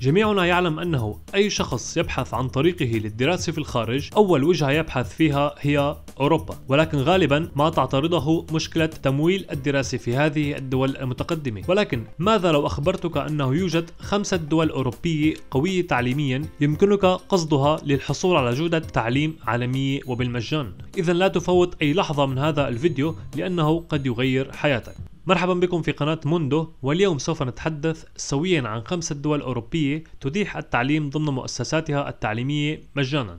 جميعنا يعلم أنه أي شخص يبحث عن طريقه للدراسة في الخارج أول وجهة يبحث فيها هي أوروبا ولكن غالبا ما تعترضه مشكلة تمويل الدراسة في هذه الدول المتقدمة ولكن ماذا لو أخبرتك أنه يوجد خمسة دول أوروبية قوية تعليميا يمكنك قصدها للحصول على جودة تعليم عالمية وبالمجان إذا لا تفوت أي لحظة من هذا الفيديو لأنه قد يغير حياتك مرحبا بكم في قناة موندو واليوم سوف نتحدث سويا عن خمسة دول أوروبية تتيح التعليم ضمن مؤسساتها التعليمية مجانا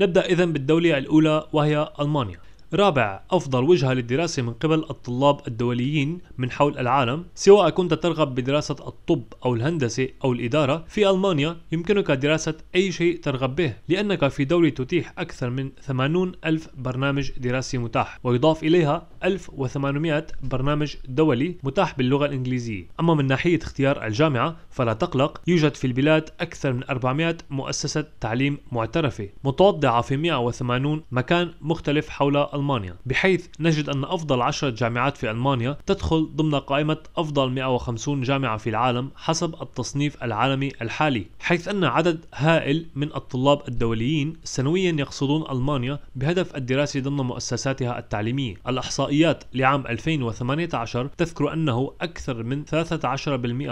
نبدأ إذا بالدولة الأولى وهي ألمانيا رابع أفضل وجهة للدراسة من قبل الطلاب الدوليين من حول العالم سواء كنت ترغب بدراسة الطب أو الهندسة أو الإدارة في ألمانيا يمكنك دراسة أي شيء ترغب به لأنك في دولة تتيح أكثر من 80 ألف برنامج دراسي متاح ويضاف إليها 1800 برنامج دولي متاح باللغة الإنجليزية أما من ناحية اختيار الجامعة فلا تقلق يوجد في البلاد أكثر من 400 مؤسسة تعليم معترفة متوضعة في 180 مكان مختلف حول ألمانيا ألمانيا بحيث نجد أن أفضل 10 جامعات في ألمانيا تدخل ضمن قائمة أفضل 150 جامعة في العالم حسب التصنيف العالمي الحالي حيث أن عدد هائل من الطلاب الدوليين سنويا يقصدون ألمانيا بهدف الدراسة ضمن مؤسساتها التعليمية الإحصائيات لعام 2018 تذكر أنه أكثر من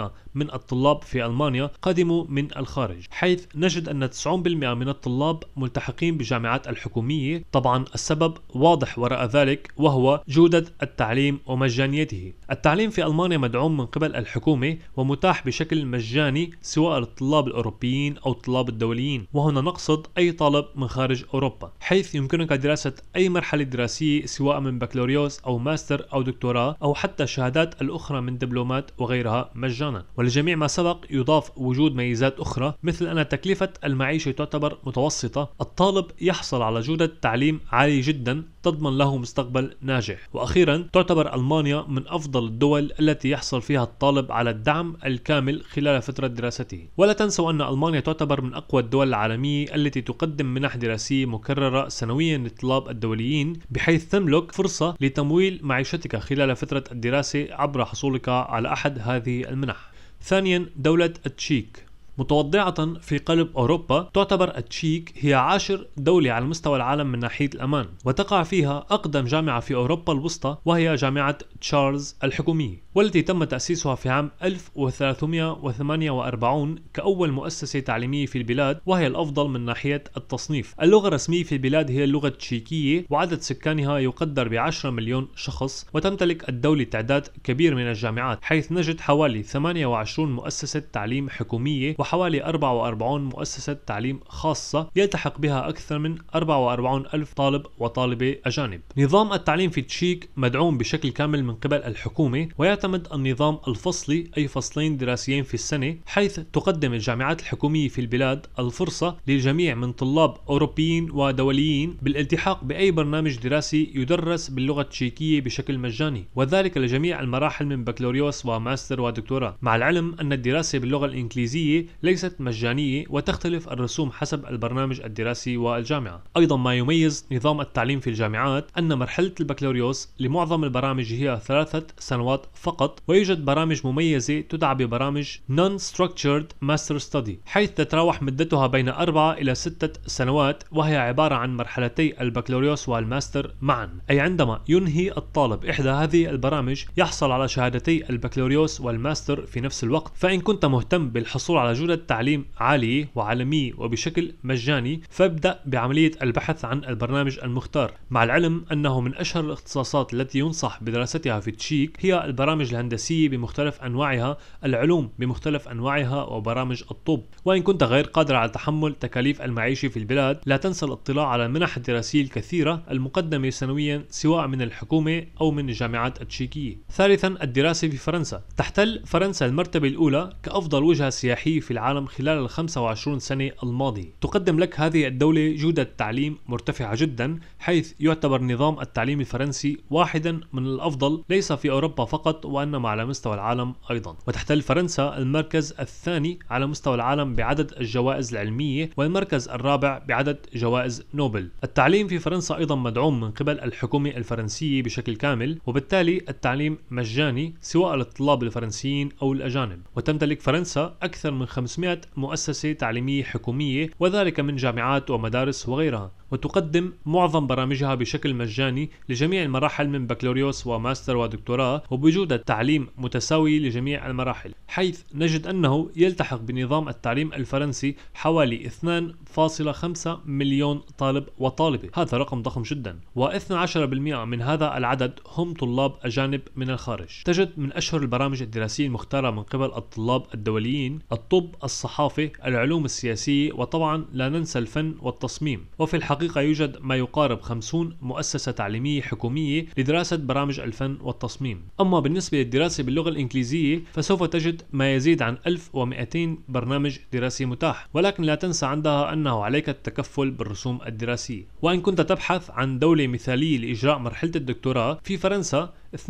13% من الطلاب في ألمانيا قدموا من الخارج حيث نجد أن 90% من الطلاب ملتحقين بجامعات الحكومية طبعا السبب واضح الواضح وراء ذلك وهو جودة التعليم ومجانيته التعليم في ألمانيا مدعوم من قبل الحكومة ومتاح بشكل مجاني سواء للطلاب الأوروبيين أو الطلاب الدوليين وهنا نقصد أي طالب من خارج أوروبا حيث يمكنك دراسة أي مرحلة دراسية سواء من بكالوريوس أو ماستر أو دكتوراه أو حتى الشهادات الأخرى من دبلومات وغيرها مجانا ولجميع ما سبق يضاف وجود ميزات أخرى مثل أن تكلفة المعيشة تعتبر متوسطة الطالب يحصل على جودة تعليم عالية جدا تضمن له مستقبل ناجح وأخيرا تعتبر ألمانيا من أفضل الدول التي يحصل فيها الطالب على الدعم الكامل خلال فترة دراسته ولا تنسوا أن ألمانيا تعتبر من أقوى الدول العالمية التي تقدم منح دراسية مكررة سنويا للطلاب الدوليين بحيث تملك فرصة لتمويل معيشتك خلال فترة الدراسة عبر حصولك على أحد هذه المنح ثانيا دولة التشيك متوضعة في قلب أوروبا تعتبر التشيك هي عاشر دولة على مستوى العالم من ناحية الأمان وتقع فيها أقدم جامعة في أوروبا الوسطى وهي جامعة تشارلز الحكومية والتي تم تأسيسها في عام 1348 كأول مؤسسة تعليمية في البلاد وهي الأفضل من ناحية التصنيف اللغة الرسمية في البلاد هي اللغة التشيكية وعدد سكانها يقدر ب 10 مليون شخص وتمتلك الدولة تعداد كبير من الجامعات حيث نجد حوالي 28 مؤسسة تعليم حكومية وحوالي 44 مؤسسة تعليم خاصة يلتحق بها أكثر من 44 ألف طالب وطالبة أجانب نظام التعليم في تشيك مدعوم بشكل كامل من قبل الحكومة ويعتمد يعتمد النظام الفصلي أي فصلين دراسيين في السنة حيث تقدم الجامعات الحكومية في البلاد الفرصة للجميع من طلاب أوروبيين ودوليين بالالتحاق بأي برنامج دراسي يدرس باللغة التشيكية بشكل مجاني وذلك لجميع المراحل من بكالوريوس وماستر ودكتوراه مع العلم أن الدراسة باللغة الإنجليزية ليست مجانية وتختلف الرسوم حسب البرنامج الدراسي والجامعة أيضا ما يميز نظام التعليم في الجامعات أن مرحلة البكالوريوس لمعظم البرامج هي ثلاثة سنوات فقط فقط ويوجد برامج مميزة تدعى ببرامج Non-Structured Master Study حيث تتراوح مدتها بين 4 إلى 6 سنوات وهي عبارة عن مرحلتي البكالوريوس والماستر معا أي عندما ينهي الطالب إحدى هذه البرامج يحصل على شهادتي البكالوريوس والماستر في نفس الوقت فإن كنت مهتم بالحصول على جودة تعليم عالية وعالمية وبشكل مجاني فابدأ بعملية البحث عن البرنامج المختار مع العلم أنه من أشهر الاختصاصات التي ينصح بدراستها في تشيك هي البرامج البرامج الهندسية بمختلف أنواعها العلوم بمختلف أنواعها وبرامج الطب وإن كنت غير قادر على تحمل تكاليف المعيشة في البلاد لا تنسى الاطلاع على المنح الدراسية الكثيرة المقدمة سنويا سواء من الحكومة أو من الجامعات التشيكية ثالثا الدراسة في فرنسا تحتل فرنسا المرتبة الأولى كأفضل وجهة سياحية في العالم خلال ال 25 سنة الماضية تقدم لك هذه الدولة جودة تعليم مرتفعة جدا حيث يعتبر نظام التعليم الفرنسي واحدا من الأفضل ليس في أوروبا فقط وإنما على مستوى العالم أيضا وتحتل فرنسا المركز الثاني على مستوى العالم بعدد الجوائز العلمية والمركز الرابع بعدد جوائز نوبل التعليم في فرنسا أيضا مدعوم من قبل الحكومة الفرنسية بشكل كامل وبالتالي التعليم مجاني سواء للطلاب الفرنسيين أو الأجانب وتمتلك فرنسا أكثر من 500 مؤسسة تعليمية حكومية وذلك من جامعات ومدارس وغيرها وتقدم معظم برامجها بشكل مجاني لجميع المراحل من بكالوريوس وماستر ودكتوراه وبوجود تعليم متساوي لجميع المراحل حيث نجد أنه يلتحق بنظام التعليم الفرنسي حوالي 2.5 مليون طالب وطالبة هذا رقم ضخم جدا و12% من هذا العدد هم طلاب أجانب من الخارج تجد من أشهر البرامج الدراسية المختارة من قبل الطلاب الدوليين الطب الصحافة العلوم السياسية وطبعا لا ننسى الفن والتصميم وفي الحقيقة الحقيقة يوجد ما يقارب 50 مؤسسة تعليمية حكومية لدراسة برامج الفن والتصميم أما بالنسبة للدراسة باللغة الإنجليزية فسوف تجد ما يزيد عن 1200 برنامج دراسي متاح ولكن لا تنسى عندها أنه عليك التكفل بالرسوم الدراسية وإن كنت تبحث عن دولة مثالية لإجراء مرحلة الدكتوراه في فرنسا 42%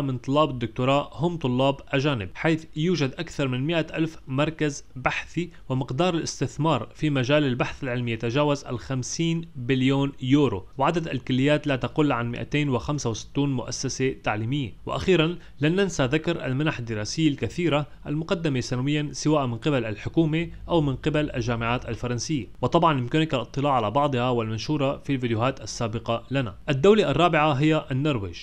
من طلاب الدكتوراه هم طلاب أجانب حيث يوجد أكثر من 100 ألف مركز بحثي ومقدار الاستثمار في مجال البحث العلمي يتجاوز 250 بليون يورو وعدد الكليات لا تقل عن 265 مؤسسة تعليمية وأخيرا لن ننسى ذكر المنح الدراسية الكثيرة المقدمة سنويا سواء من قبل الحكومة أو من قبل الجامعات الفرنسية وطبعا يمكنك الاطلاع على بعضها والمنشورة في الفيديوهات السابقة لنا الدولة الرابعة هي النرويج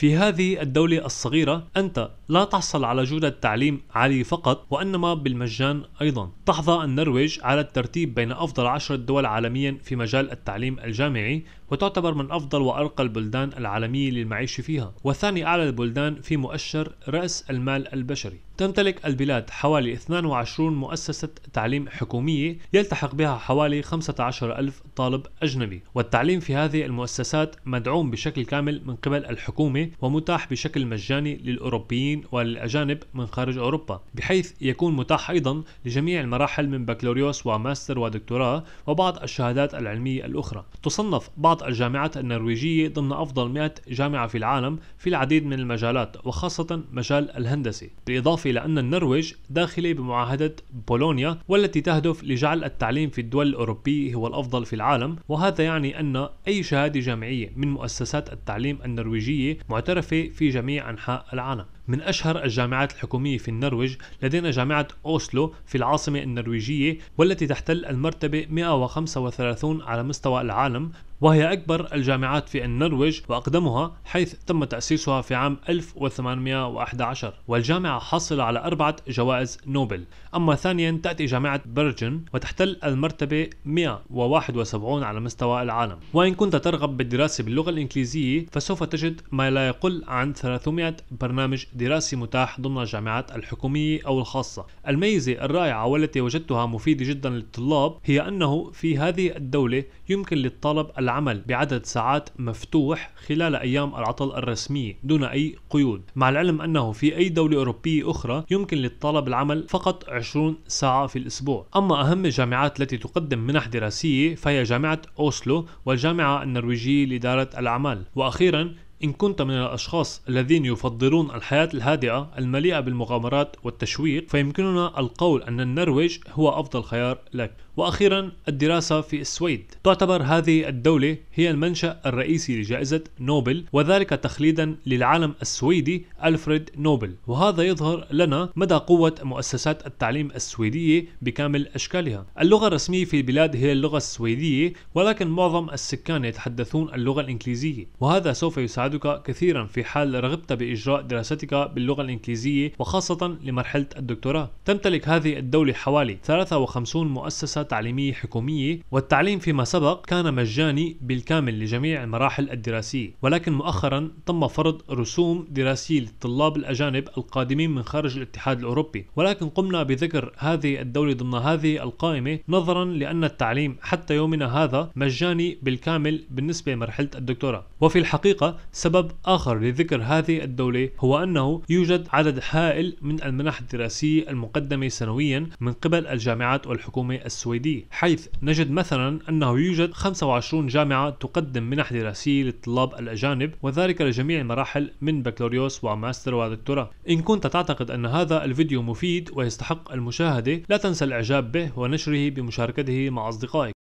في هذه الدولة الصغيرة أنت لا تحصل على جودة تعليم عالية فقط وإنما بالمجان أيضا تحظى النرويج على الترتيب بين أفضل عشر دول عالميا في مجال التعليم الجامعي وتعتبر من أفضل وأرقى البلدان العالمية للمعيشة فيها وثاني أعلى البلدان في مؤشر رأس المال البشري تمتلك البلاد حوالي 22 مؤسسة تعليم حكومية يلتحق بها حوالي 15 ألف طالب أجنبي والتعليم في هذه المؤسسات مدعوم بشكل كامل من قبل الحكومة ومتاح بشكل مجاني للأوروبيين والأجانب من خارج أوروبا بحيث يكون متاح أيضا لجميع المراحل من بكالوريوس وماستر ودكتوراه وبعض الشهادات العلمية الأخرى تصنف بعض الجامعات النرويجية ضمن أفضل 100 جامعة في العالم في العديد من المجالات وخاصة مجال الهندسة بالإضافة إلى لأن النرويج داخلة بمعاهدة بولونيا والتي تهدف لجعل التعليم في الدول الأوروبية هو الأفضل في العالم وهذا يعني أن أي شهادة جامعية من مؤسسات التعليم النرويجية معترفة في جميع أنحاء العالم من أشهر الجامعات الحكومية في النرويج لدينا جامعة أوسلو في العاصمة النرويجية والتي تحتل المرتبة 135 على مستوى العالم وهي أكبر الجامعات في النرويج وأقدمها حيث تم تأسيسها في عام 1811 والجامعة حصل على أربعة جوائز نوبل أما ثانيا تأتي جامعة بيرجن وتحتل المرتبة 171 على مستوى العالم وإن كنت ترغب بالدراسة باللغة الإنجليزية فسوف تجد ما لا يقل عن 300 برنامج دراسي متاح ضمن الجامعات الحكومية أو الخاصة الميزة الرائعة والتي وجدتها مفيدة جدا للطلاب هي أنه في هذه الدولة يمكن للطالب العمل بعدد ساعات مفتوح خلال أيام العطل الرسمية دون أي قيود مع العلم أنه في أي دولة أوروبية أخرى يمكن للطالب العمل فقط 20 ساعة في الأسبوع أما أهم الجامعات التي تقدم منح دراسية فهي جامعة أوسلو والجامعة النرويجية لإدارة الأعمال وأخيرا إن كنت من الأشخاص الذين يفضلون الحياة الهادئة المليئة بالمغامرات والتشويق فيمكننا القول أن النرويج هو أفضل خيار لك وأخيرا الدراسة في السويد تعتبر هذه الدولة هي المنشأ الرئيسي لجائزة نوبل وذلك تخليدا للعالم السويدي ألفريد نوبل وهذا يظهر لنا مدى قوة مؤسسات التعليم السويدية بكامل أشكالها اللغة الرسمية في البلاد هي اللغة السويدية ولكن معظم السكان يتحدثون اللغة الإنجليزية وهذا سوف يساعدك كثيرا في حال رغبت بإجراء دراستك باللغة الإنجليزية وخاصة لمرحلة الدكتوراه تمتلك هذه الدولة حوالي 53 مؤسسة مؤسسات تعليمية حكومية والتعليم فيما سبق كان مجاني بالكامل لجميع المراحل الدراسية ولكن مؤخرا تم فرض رسوم دراسية للطلاب الأجانب القادمين من خارج الاتحاد الأوروبي ولكن قمنا بذكر هذه الدولة ضمن هذه القائمة نظرا لأن التعليم حتى يومنا هذا مجاني بالكامل بالنسبة لمرحلة الدكتوراه وفي الحقيقة سبب آخر لذكر هذه الدولة هو أنه يوجد عدد هائل من المنح الدراسية المقدمة سنويا من قبل الجامعات والحكومة السورية السويدي حيث نجد مثلا أنه يوجد 25 جامعة تقدم منح دراسية للطلاب الأجانب وذلك لجميع المراحل من بكالوريوس وماستر ودكتوراه إن كنت تعتقد أن هذا الفيديو مفيد ويستحق المشاهدة لا تنسى الإعجاب به ونشره بمشاركته مع أصدقائك